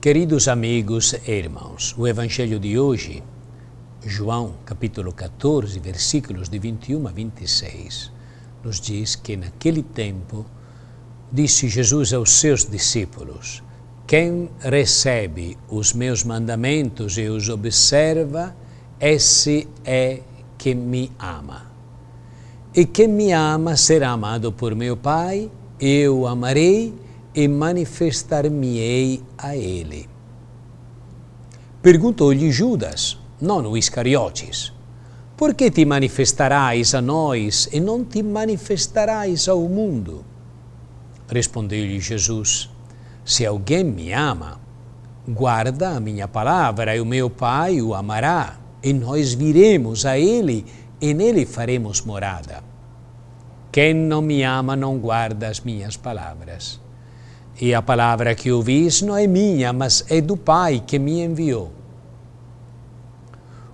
Queridos amigos e irmãos, o Evangelho de hoje, João capítulo 14, versículos de 21 a 26, nos diz que naquele tempo disse Jesus aos seus discípulos: Quem recebe os meus mandamentos e os observa, esse é que me ama. E quem me ama será amado por meu Pai, eu amarei e manifestar-me-ei a ele. Perguntou-lhe Judas, não Iscariotes, por que te manifestarás a nós e não te manifestarás ao mundo? Respondeu-lhe Jesus, se alguém me ama, guarda a minha palavra e o meu Pai o amará, e nós viremos a ele e nele faremos morada. Quem não me ama não guarda as minhas palavras e a palavra que ouvis não é minha, mas é do Pai que me enviou.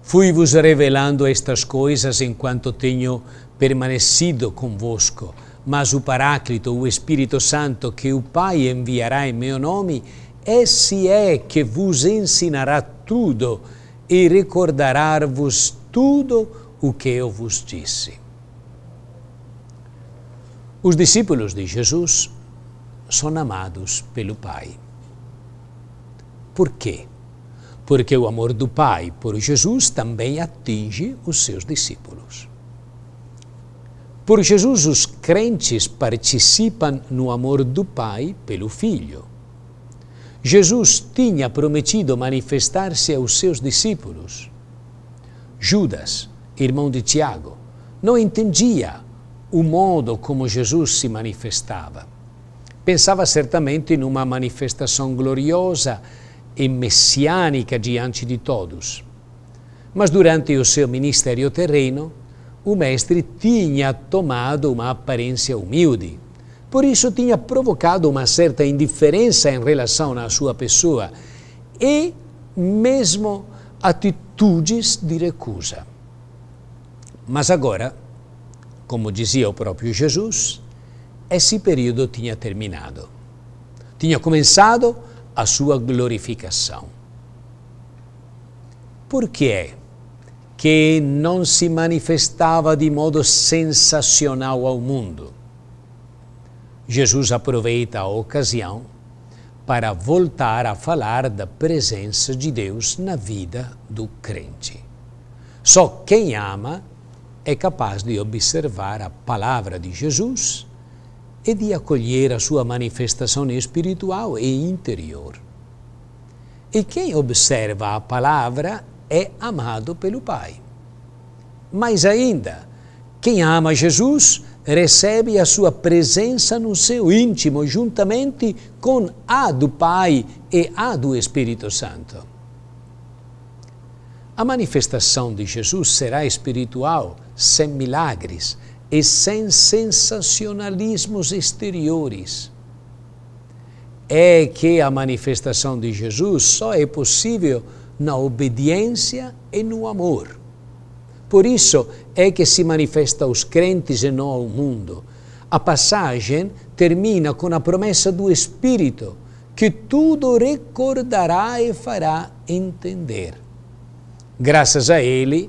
Fui-vos revelando estas coisas enquanto tenho permanecido convosco, mas o Paráclito, o Espírito Santo, que o Pai enviará em meu nome, esse é que vos ensinará tudo e recordará-vos tudo o que eu vos disse. Os discípulos de Jesus são amados pelo Pai. Por quê? Porque o amor do Pai por Jesus também atinge os seus discípulos. Por Jesus, os crentes participam no amor do Pai pelo Filho. Jesus tinha prometido manifestar-se aos seus discípulos. Judas, irmão de Tiago, não entendia o modo como Jesus se manifestava pensava certamente in una manifestazione gloriosa e messianica diante di todos. Mas durante o seu ministério terreno, o mestre tinha tomado uma aparência humilde. Por isso tinha provocado uma certa indiferença em relação à sua pessoa e mesmo atitudes de recusa. Mas agora, como dizia o próprio Jesus, esse período tinha terminado. Tinha começado a sua glorificação. Por que é que não se manifestava de modo sensacional ao mundo? Jesus aproveita a ocasião para voltar a falar da presença de Deus na vida do crente. Só quem ama é capaz de observar a palavra de Jesus e de acolher a sua manifestação espiritual e interior. E quem observa a palavra é amado pelo Pai. Mais ainda, quem ama Jesus recebe a sua presença no seu íntimo, juntamente com a do Pai e a do Espírito Santo. A manifestação de Jesus será espiritual, sem milagres, e sem sensacionalismos exteriores. É que a manifestação de Jesus só é possível na obediência e no amor. Por isso é que se manifesta aos crentes e não ao mundo. A passagem termina com a promessa do Espírito, que tudo recordará e fará entender. Graças a Ele,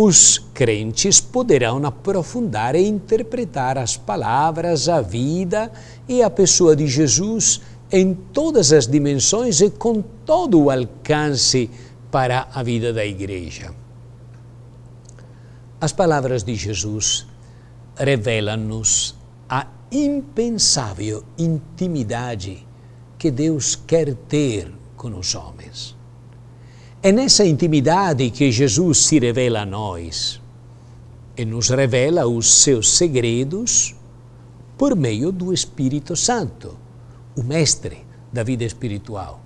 os crentes poderão aprofundar e interpretar as palavras, a vida e a pessoa de Jesus em todas as dimensões e com todo o alcance para a vida da igreja. As palavras de Jesus revelam-nos a impensável intimidade que Deus quer ter com os homens. É nessa intimidade que Jesus se revela a nós e nos revela os seus segredos por meio do Espírito Santo, o mestre da vida espiritual.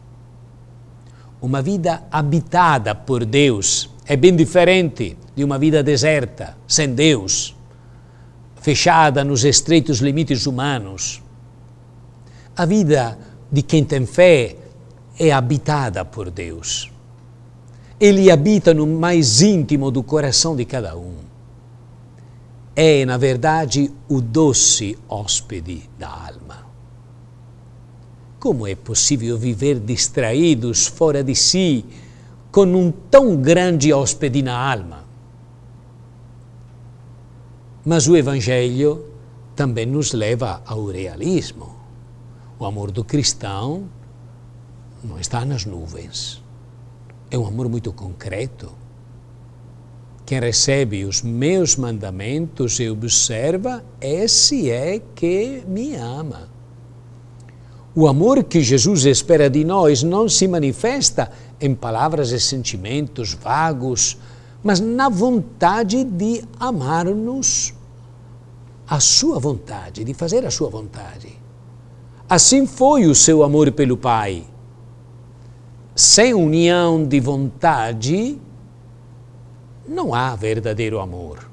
Uma vida habitada por Deus é bem diferente de uma vida deserta, sem Deus, fechada nos estreitos limites humanos. A vida de quem tem fé é habitada por Deus ele habita no mais íntimo do coração de cada um. É, na verdade, o doce hóspede da alma. Como é possível viver distraídos, fora de si, com um tão grande hóspede na alma? Mas o Evangelho também nos leva ao realismo. O amor do cristão não está nas nuvens é um amor muito concreto. Quem recebe os meus mandamentos e observa, esse é que me ama. O amor que Jesus espera de nós não se manifesta em palavras e sentimentos vagos, mas na vontade de amar-nos, a sua vontade, de fazer a sua vontade. Assim foi o seu amor pelo Pai. Sem união de vontade, não há verdadeiro amor.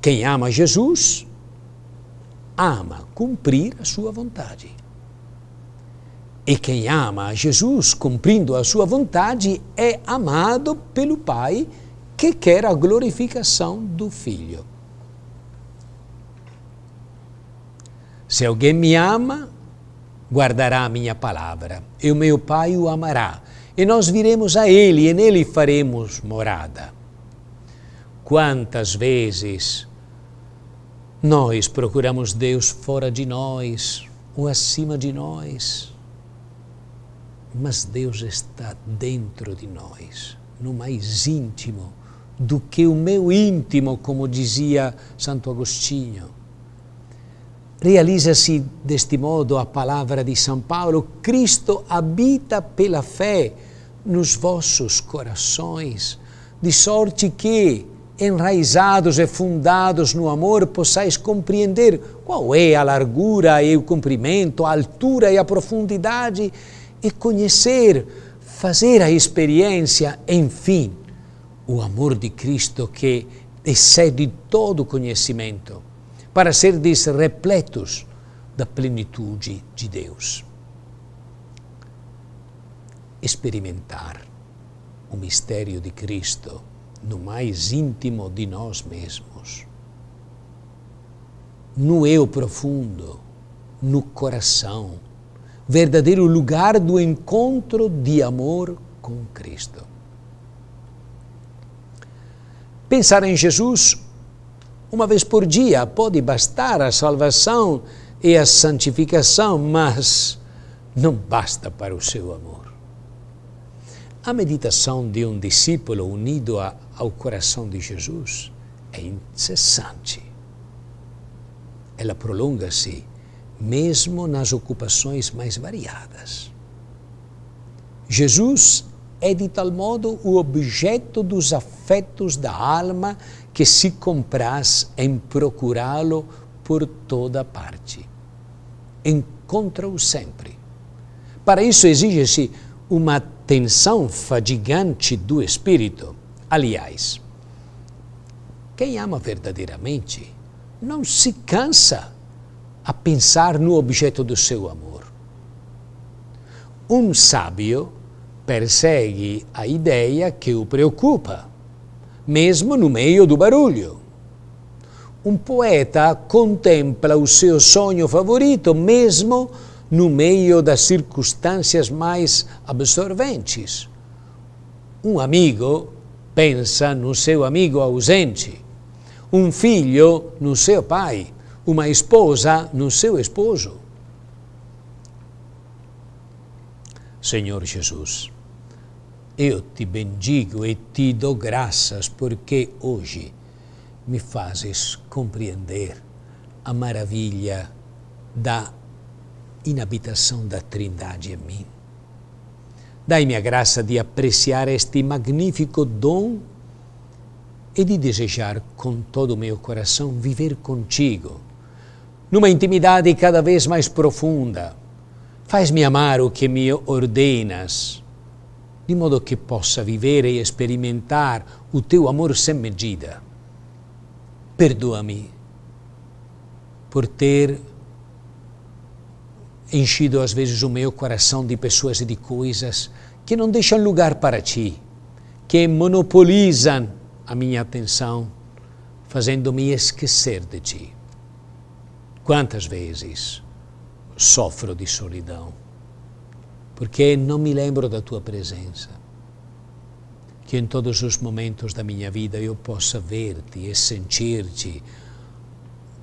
Quem ama Jesus, ama cumprir a sua vontade. E quem ama Jesus cumprindo a sua vontade é amado pelo Pai que quer a glorificação do Filho. Se alguém me ama, guardará a minha palavra, e o meu Pai o amará, e nós viremos a ele, e nele faremos morada. Quantas vezes nós procuramos Deus fora de nós ou acima de nós, mas Deus está dentro de nós, no mais íntimo do que o meu íntimo, como dizia Santo Agostinho Realiza-se deste modo a palavra de São Paulo: Cristo habita pela fé nos vossos corações, de sorte que, enraizados e fundados no amor, possais compreender qual é a largura e o comprimento, a altura e a profundidade, e conhecer, fazer a experiência, enfim, o amor de Cristo que excede todo conhecimento para seres repletos da plenitude de Deus. Experimentar o mistério de Cristo no mais íntimo de nós mesmos, no eu profundo, no coração, verdadeiro lugar do encontro de amor com Cristo. Pensar em Jesus uma vez por dia pode bastar a salvação e a santificação, mas não basta para o seu amor. A meditação de um discípulo unido ao coração de Jesus é incessante. Ela prolonga-se mesmo nas ocupações mais variadas. Jesus é de tal modo o objeto dos afetos da alma que se compraz em procurá-lo por toda parte. Encontra-o sempre. Para isso exige-se uma atenção fadigante do espírito. Aliás, quem ama verdadeiramente não se cansa a pensar no objeto do seu amor. Um sábio persegue a ideia que o preocupa, mesmo no meio do barulho. Um poeta contempla o seu sonho favorito, mesmo no meio das circunstâncias mais absorventes. Um amigo pensa no seu amigo ausente, um filho no seu pai, uma esposa no seu esposo. Senhor Jesus, eu te bendigo e te dou graças porque hoje me fazes compreender a maravilha da inabitação da Trindade em mim. Dai-me a graça de apreciar este magnífico dom e de desejar com todo o meu coração viver contigo, numa intimidade cada vez mais profunda. Faz-me amar o que me ordenas di modo che possa vivere e experimentar o teu amor sem medida. Perdoa-me por ter enchido às vezes o meu coração de pessoas e de coisas que não deixam lugar para ti, que monopolizam a minha atenção, fazendo-me esquecer de ti. Quantas vezes sofro de solidão? porque não me lembro da tua presença. Que em todos os momentos da minha vida eu possa ver-te e sentir-te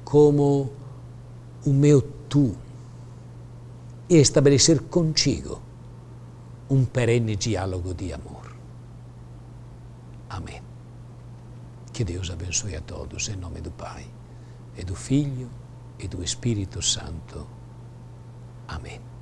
como o meu tu e estabelecer contigo um perene diálogo de amor. Amém. Que Deus abençoe a todos, em nome do Pai, e do Filho e do Espírito Santo. Amém.